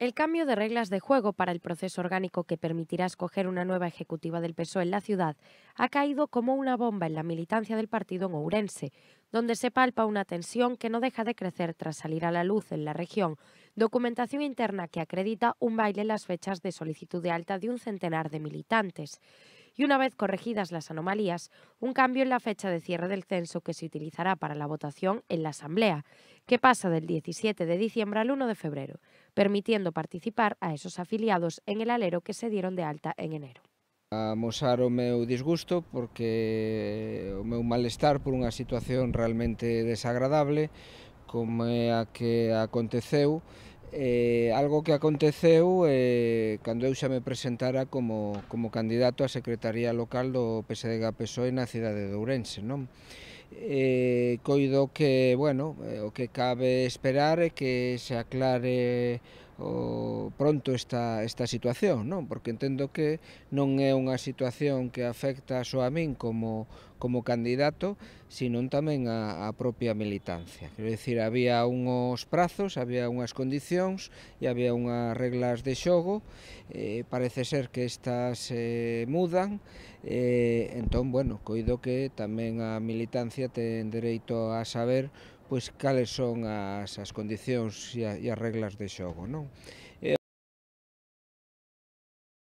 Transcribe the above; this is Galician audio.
El cambio de reglas de juego para el proceso orgánico que permitirá escoger una nueva ejecutiva del PSOE en la ciudad ha caído como una bomba en la militancia del partido en Ourense, donde se palpa una tensión que no deja de crecer tras salir a la luz en la región documentación interna que acredita un baile en las fechas de solicitud de alta de un centenar de militantes. y una vez corregidas las anomalías, un cambio en la fecha de cierre del censo que se utilizará para la votación en la Asamblea, que pasa del 17 de diciembre al 1 de febrero, permitiendo participar a esos afiliados en el alero que se dieron de alta en enero. A mosar o meu disgusto porque o meu malestar por unha situación realmente desagradable como é a que aconteceu eh, algo que aconteceu eh, cando eu xa me presentara como, como candidato a secretaría local do PSDG PSOE na cidade de Ourense, non? Eh, coido que, bueno, eh, o que cabe esperar é que se aclare o pronto esta, esta situación, non? Porque entendo que non é unha situación que afecta só a min como, como candidato, sino tamén a, a propia militancia. Quero dicir, había unhos prazos, había unhas condicións e había unhas reglas de xogo, eh, parece ser que estas eh, mudan, eh, entón, bueno, coido que tamén a militancia ten dereito a saber pois cales son as, as condicións e, a, e as reglas de xogo, non? E eh,